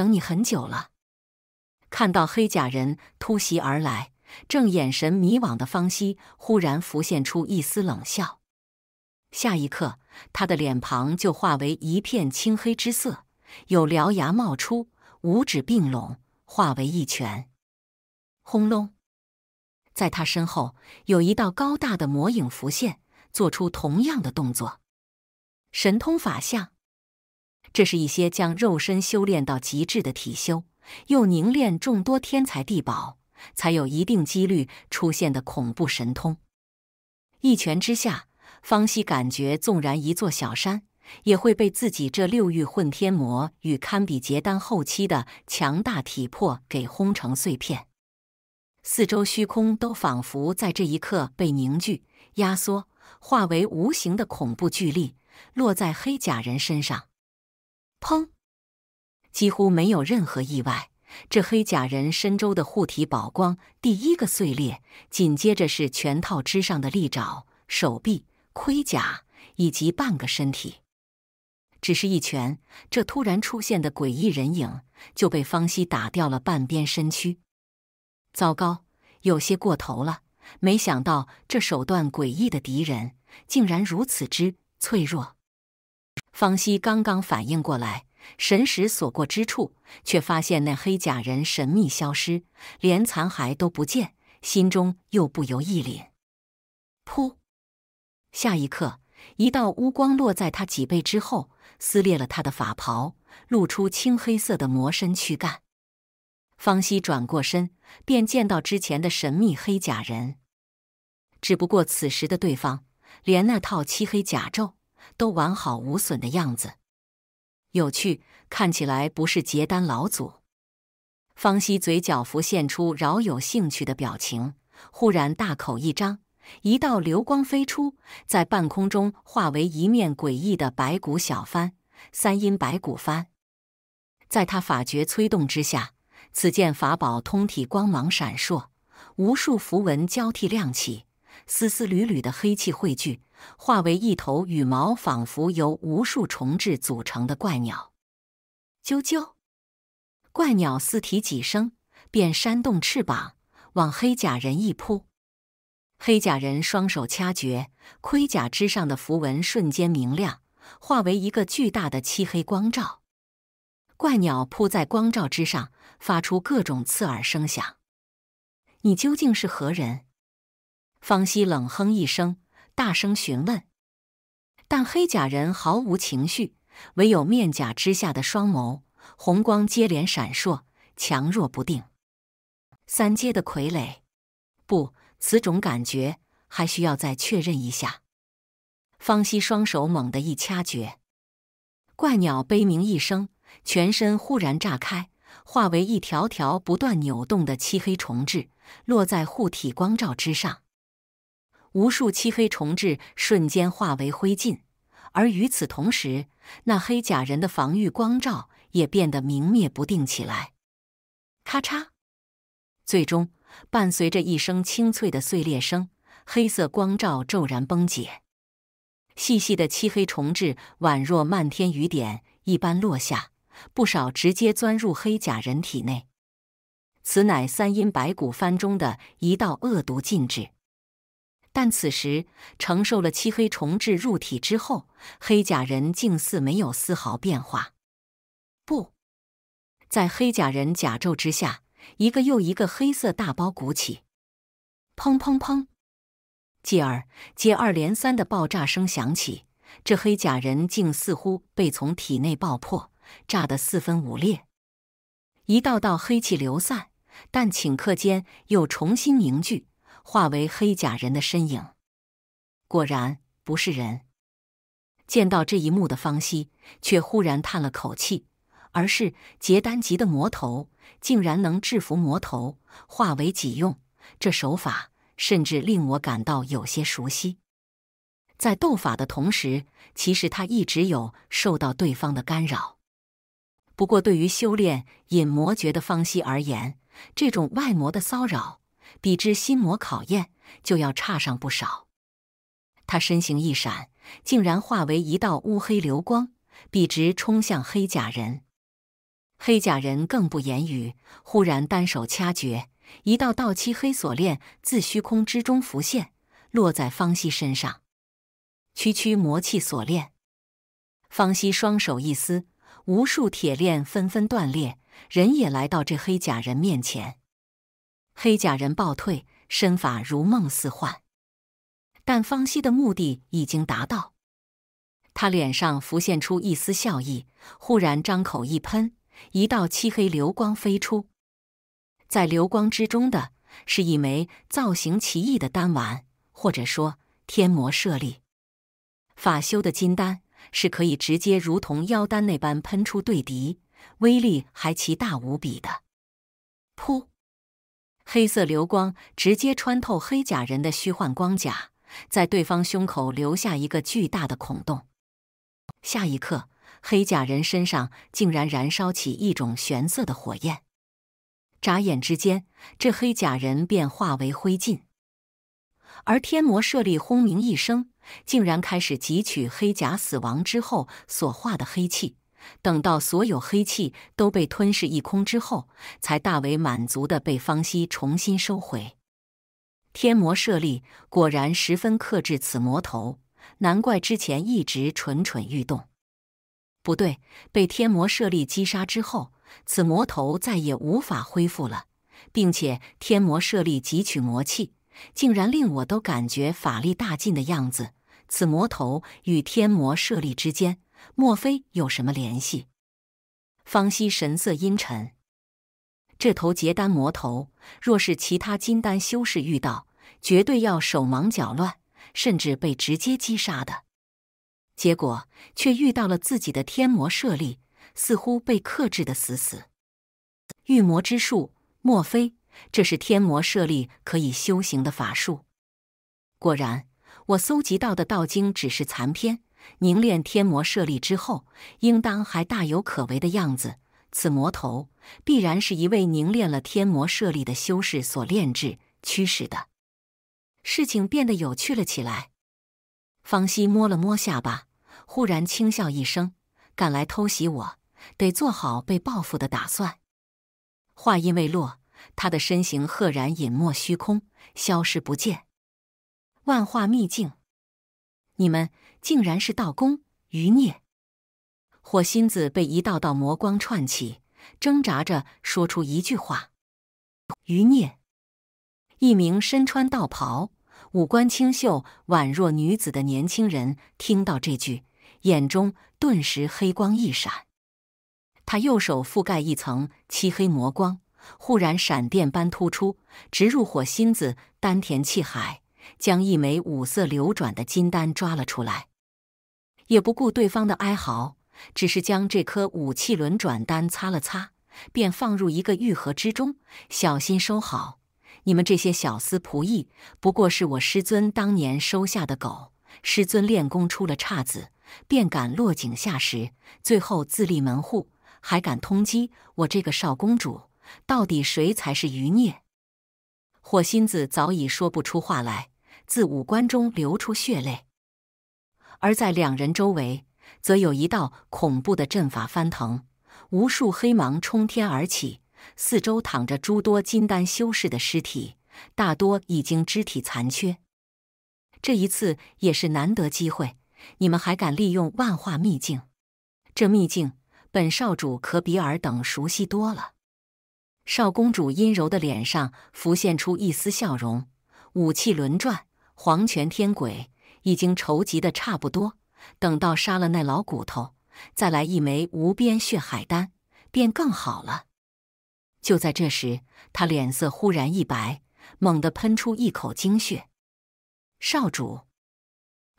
等你很久了。看到黑甲人突袭而来，正眼神迷惘的方希忽然浮现出一丝冷笑。下一刻，他的脸庞就化为一片青黑之色，有獠牙冒出，五指并拢，化为一拳。轰隆！在他身后，有一道高大的魔影浮现，做出同样的动作。神通法相。这是一些将肉身修炼到极致的体修，又凝练众多天才地宝，才有一定几率出现的恐怖神通。一拳之下，方希感觉纵然一座小山，也会被自己这六欲混天魔与堪比结丹后期的强大体魄给轰成碎片。四周虚空都仿佛在这一刻被凝聚、压缩，化为无形的恐怖巨力，落在黑甲人身上。砰！几乎没有任何意外，这黑甲人身周的护体宝光第一个碎裂，紧接着是拳套之上的利爪、手臂、盔甲以及半个身体。只是一拳，这突然出现的诡异人影就被方西打掉了半边身躯。糟糕，有些过头了。没想到这手段诡异的敌人竟然如此之脆弱。方希刚刚反应过来，神识所过之处，却发现那黑甲人神秘消失，连残骸都不见，心中又不由一凛。噗！下一刻，一道乌光落在他脊背之后，撕裂了他的法袍，露出青黑色的魔身躯干。方希转过身，便见到之前的神秘黑甲人，只不过此时的对方，连那套漆黑甲胄。都完好无损的样子，有趣。看起来不是结丹老祖。方西嘴角浮现出饶有兴趣的表情，忽然大口一张，一道流光飞出，在半空中化为一面诡异的白骨小帆——三阴白骨幡。在他法诀催动之下，此件法宝通体光芒闪烁，无数符文交替亮起。丝丝缕缕的黑气汇聚，化为一头羽毛仿佛由无数虫豸组成的怪鸟。啾啾！怪鸟四啼几声，便扇动翅膀往黑甲人一扑。黑甲人双手掐诀，盔甲之上的符文瞬间明亮，化为一个巨大的漆黑光照。怪鸟扑在光照之上，发出各种刺耳声响。你究竟是何人？方西冷哼一声，大声询问，但黑甲人毫无情绪，唯有面甲之下的双眸红光接连闪烁，强弱不定。三阶的傀儡，不，此种感觉还需要再确认一下。方西双手猛地一掐诀，怪鸟悲鸣一声，全身忽然炸开，化为一条条不断扭动的漆黑虫豸，落在护体光罩之上。无数漆黑虫豸瞬间化为灰烬，而与此同时，那黑甲人的防御光照也变得明灭不定起来。咔嚓！最终，伴随着一声清脆的碎裂声，黑色光照骤然崩解，细细的漆黑虫豸宛若漫天雨点一般落下，不少直接钻入黑甲人体内。此乃三阴白骨幡中的一道恶毒禁制。但此时承受了漆黑虫豸入体之后，黑甲人竟似没有丝毫变化。不，在黑甲人甲胄之下，一个又一个黑色大包鼓起，砰砰砰！继而接二连三的爆炸声响起，这黑甲人竟似乎被从体内爆破，炸得四分五裂。一道道黑气流散，但顷刻间又重新凝聚。化为黑甲人的身影，果然不是人。见到这一幕的方西却忽然叹了口气，而是结丹级的魔头竟然能制服魔头，化为己用，这手法甚至令我感到有些熟悉。在斗法的同时，其实他一直有受到对方的干扰。不过，对于修炼隐魔诀的方西而言，这种外魔的骚扰。比之心魔考验就要差上不少。他身形一闪，竟然化为一道乌黑流光，笔直冲向黑甲人。黑甲人更不言语，忽然单手掐诀，一道道漆黑锁链自虚空之中浮现，落在方西身上。区区魔气锁链，方希双手一撕，无数铁链纷纷断裂，人也来到这黑甲人面前。黑甲人暴退，身法如梦似幻，但方希的目的已经达到。他脸上浮现出一丝笑意，忽然张口一喷，一道漆黑流光飞出。在流光之中的，是一枚造型奇异的丹丸，或者说天魔舍利。法修的金丹是可以直接如同妖丹那般喷出对敌，威力还奇大无比的。噗！黑色流光直接穿透黑甲人的虚幻光甲，在对方胸口留下一个巨大的孔洞。下一刻，黑甲人身上竟然燃烧起一种玄色的火焰，眨眼之间，这黑甲人便化为灰烬。而天魔舍利轰鸣一声，竟然开始汲取黑甲死亡之后所化的黑气。等到所有黑气都被吞噬一空之后，才大为满足的被方希重新收回。天魔舍利果然十分克制此魔头，难怪之前一直蠢蠢欲动。不对，被天魔舍利击杀之后，此魔头再也无法恢复了，并且天魔舍利汲取魔气，竟然令我都感觉法力大进的样子。此魔头与天魔舍利之间。莫非有什么联系？方希神色阴沉。这头结丹魔头，若是其他金丹修士遇到，绝对要手忙脚乱，甚至被直接击杀的结果，却遇到了自己的天魔舍利，似乎被克制的死死。御魔之术，莫非这是天魔设利可以修行的法术？果然，我搜集到的道经只是残篇。凝练天魔舍利之后，应当还大有可为的样子。此魔头必然是一位凝练了天魔舍利的修士所炼制、驱使的。事情变得有趣了起来。方希摸了摸下巴，忽然轻笑一声：“赶来偷袭我，得做好被报复的打算。”话音未落，他的身形赫然隐没虚空，消失不见。万化秘境，你们。竟然是道公余孽，火心子被一道道魔光串起，挣扎着说出一句话：“余孽！”一名身穿道袍、五官清秀、宛若女子的年轻人听到这句，眼中顿时黑光一闪。他右手覆盖一层漆黑魔光，忽然闪电般突出，直入火心子丹田气海，将一枚五色流转的金丹抓了出来。也不顾对方的哀嚎，只是将这颗武器轮转丹擦了擦，便放入一个玉盒之中，小心收好。你们这些小厮仆役，不过是我师尊当年收下的狗。师尊练功出了岔子，便敢落井下石，最后自立门户，还敢通缉我这个少公主。到底谁才是余孽？火心子早已说不出话来，自五官中流出血泪。而在两人周围，则有一道恐怖的阵法翻腾，无数黑芒冲天而起，四周躺着诸多金丹修士的尸体，大多已经肢体残缺。这一次也是难得机会，你们还敢利用万化秘境？这秘境，本少主可比尔等熟悉多了。少公主阴柔的脸上浮现出一丝笑容，武器轮转，黄泉天鬼。已经筹集的差不多，等到杀了那老骨头，再来一枚无边血海丹，便更好了。就在这时，他脸色忽然一白，猛地喷出一口精血。少主，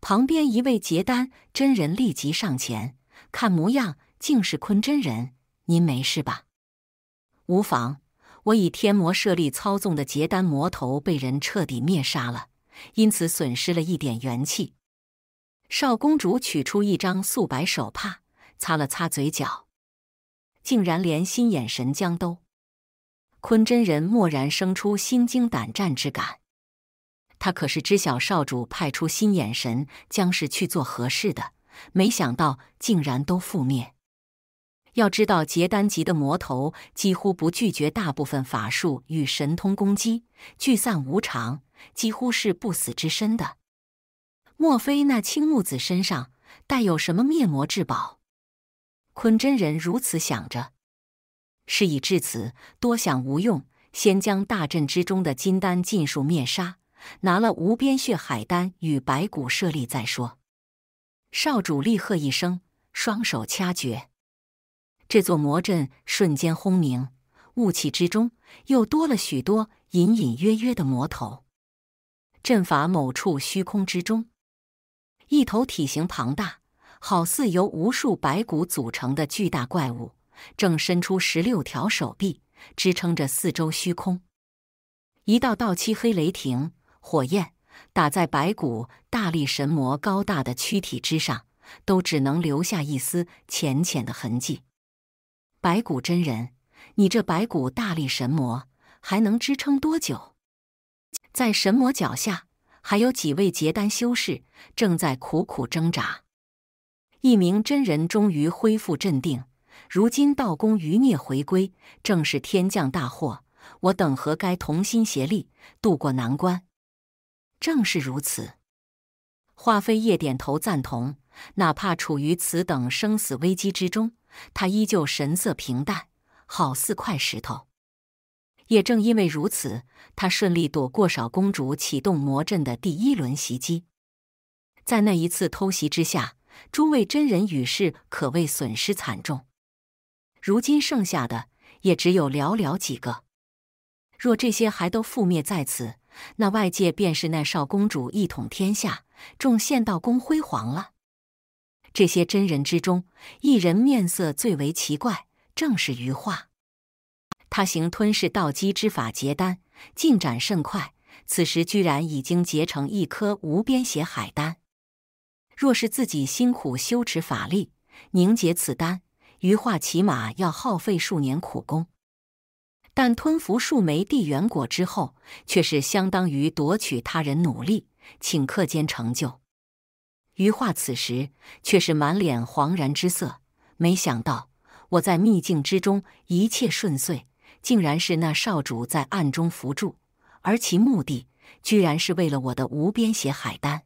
旁边一位结丹真人立即上前，看模样竟是坤真人，您没事吧？无妨，我以天魔设立操纵的结丹魔头被人彻底灭杀了。因此损失了一点元气。少公主取出一张素白手帕，擦了擦嘴角，竟然连心眼神将都。坤真人蓦然生出心惊胆战之感。他可是知晓少主派出心眼神将是去做何事的，没想到竟然都覆灭。要知道，结丹级的魔头几乎不拒绝大部分法术与神通攻击，聚散无常。几乎是不死之身的，莫非那青木子身上带有什么灭魔至宝？坤真人如此想着。事已至此，多想无用，先将大阵之中的金丹尽数灭杀，拿了无边血海丹与白骨舍利再说。少主厉喝一声，双手掐诀，这座魔阵瞬间轰鸣，雾气之中又多了许多隐隐约约的魔头。阵法某处虚空之中，一头体型庞大、好似由无数白骨组成的巨大怪物，正伸出十六条手臂，支撑着四周虚空。一道道漆黑雷霆、火焰打在白骨大力神魔高大的躯体之上，都只能留下一丝浅浅的痕迹。白骨真人，你这白骨大力神魔还能支撑多久？在神魔脚下，还有几位结丹修士正在苦苦挣扎。一名真人终于恢复镇定。如今道公余孽回归，正是天降大祸，我等何该同心协力渡过难关？正是如此，华飞夜点头赞同。哪怕处于此等生死危机之中，他依旧神色平淡，好似块石头。也正因为如此，他顺利躲过少公主启动魔阵的第一轮袭击。在那一次偷袭之下，诸位真人与士可谓损失惨重。如今剩下的也只有寥寥几个。若这些还都覆灭在此，那外界便是那少公主一统天下，众仙道公辉煌了。这些真人之中，一人面色最为奇怪，正是余化。他行吞噬道基之法结丹，进展甚快。此时居然已经结成一颗无边血海丹。若是自己辛苦修持法力凝结此丹，余化起码要耗费数年苦功。但吞服数枚地元果之后，却是相当于夺取他人努力，顷刻间成就。余化此时却是满脸惶然之色，没想到我在秘境之中一切顺遂。竟然是那少主在暗中扶助，而其目的，居然是为了我的无边血海丹。